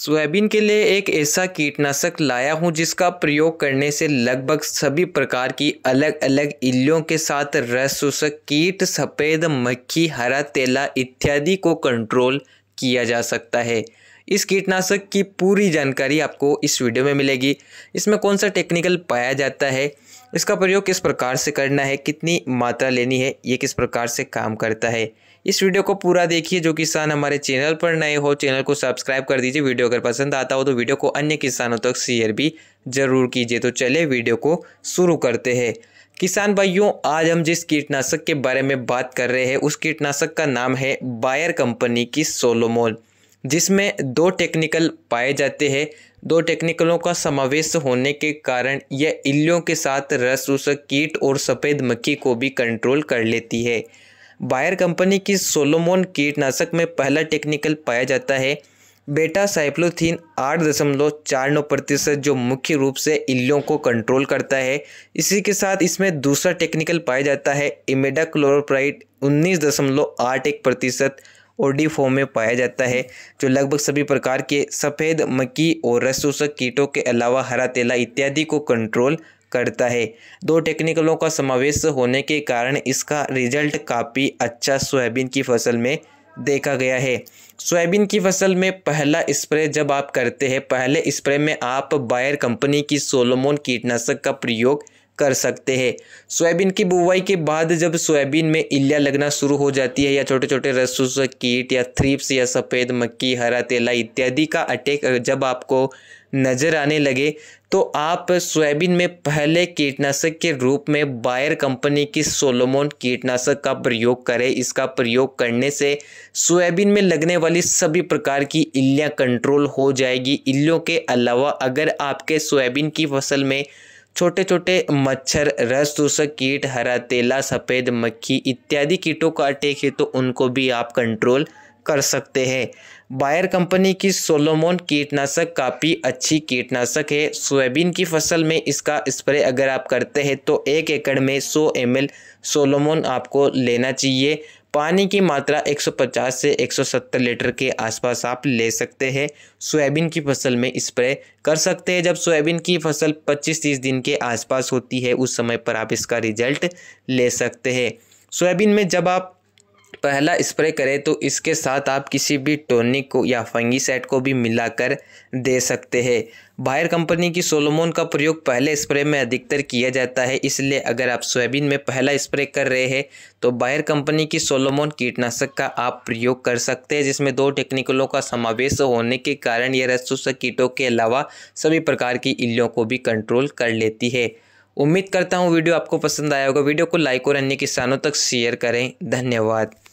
soybean के लिए एक ऐसा कीटनाशक लाया हूँ जिसका प्रयोग करने से लगभग सभी प्रकार की अलग अलग इल्लियों के साथ रस कीट सफ़ेद मक्खी हरा तेला इत्यादि को कंट्रोल किया जा सकता है इस कीटनाशक की पूरी जानकारी आपको इस वीडियो में मिलेगी इसमें कौन सा टेक्निकल पाया जाता है इसका प्रयोग किस प्रकार से करना है कितनी मात्रा लेनी है ये किस प्रकार से काम करता है इस वीडियो को पूरा देखिए जो किसान हमारे चैनल पर नए हो चैनल को सब्सक्राइब कर दीजिए वीडियो अगर पसंद आता हो तो वीडियो को अन्य किसानों तक शेयर भी जरूर कीजिए तो चले वीडियो को शुरू करते हैं किसान भाइयों आज हम जिस कीटनाशक के बारे में बात कर रहे हैं उस कीटनाशक का नाम है बायर कंपनी की सोलोमोल जिसमें दो टेक्निकल पाए जाते हैं दो टेक्निकलों का समावेश होने के कारण यह इल्लियों के साथ रस उसक कीट और सफ़ेद मक्खी को भी कंट्रोल कर लेती है बायर कंपनी की सोलोमोन कीटनाशक में पहला टेक्निकल पाया जाता है बेटा साइप्लोथीन आठ दशमलव चार नौ प्रतिशत जो मुख्य रूप से इल्लियों को कंट्रोल करता है इसी के साथ इसमें दूसरा टेक्निकल पाया जाता है इमेडा क्लोरोप्राइड उन्नीस दशमलव आठ एक प्रतिशत ओडी फॉर्म में पाया जाता है जो लगभग सभी प्रकार के सफ़ेद मक्की और रसोसक कीटों के अलावा हरा तेला इत्यादि को कंट्रोल करता है दो टेक्निकलों का समावेश होने के कारण इसका रिजल्ट काफ़ी अच्छा सोयाबीन की फसल में देखा गया है सोयाबीन की फसल में पहला स्प्रे जब आप करते हैं पहले स्प्रे में आप बायर कंपनी की सोलोमोन कीटनाशक का प्रयोग कर सकते हैं सोयाबीन की बुवाई के बाद जब सोयाबीन में इल्या लगना शुरू हो जाती है या छोटे छोटे रसूस कीट या थ्रिप्स या सफ़ेद मक्की हरा तेला इत्यादि का अटैक जब आपको नज़र आने लगे तो आप सोयाबीन में पहले कीटनाशक के रूप में बायर कंपनी की सोलोमोन कीटनाशक का प्रयोग करें इसका प्रयोग करने से सोयाबीन में लगने वाली सभी प्रकार की इल्लियाँ कंट्रोल हो जाएगी इल्लियों के अलावा अगर आपके सोयाबीन की फसल में छोटे छोटे मच्छर रस चूसक कीट हरा तेला सफ़ेद मक्खी इत्यादि कीटों का अटैक है तो उनको भी आप कंट्रोल कर सकते हैं बायर कंपनी की सोलोमोन कीटनाशक काफ़ी अच्छी कीटनाशक है सोयाबीन की फसल में इसका स्प्रे अगर आप करते हैं तो एक एकड़ में 100 एम सोलोमोन आपको लेना चाहिए पानी की मात्रा 150 से 170 लीटर के आसपास आप ले सकते हैं सोयाबीन की फसल में स्प्रे कर सकते हैं जब सोयाबीन की फसल 25-30 दिन के आसपास होती है उस समय पर आप इसका रिजल्ट ले सकते हैं सोयाबीन में जब आप पहला स्प्रे करें तो इसके साथ आप किसी भी टोनिक को या फंगी सेट को भी मिलाकर दे सकते हैं बायर कंपनी की सोलोमोन का प्रयोग पहले स्प्रे में अधिकतर किया जाता है इसलिए अगर आप सोयाबीन में पहला स्प्रे कर रहे हैं तो बायर कंपनी की सोलोमोन कीटनाशक का आप प्रयोग कर सकते हैं जिसमें दो टेक्निकलों का समावेश होने के कारण यह रसूस कीटों के अलावा सभी प्रकार की इल्लियों को भी कंट्रोल कर लेती है उम्मीद करता हूँ वीडियो आपको पसंद आया होगा वीडियो को लाइक और अन्य किसानों तक शेयर करें धन्यवाद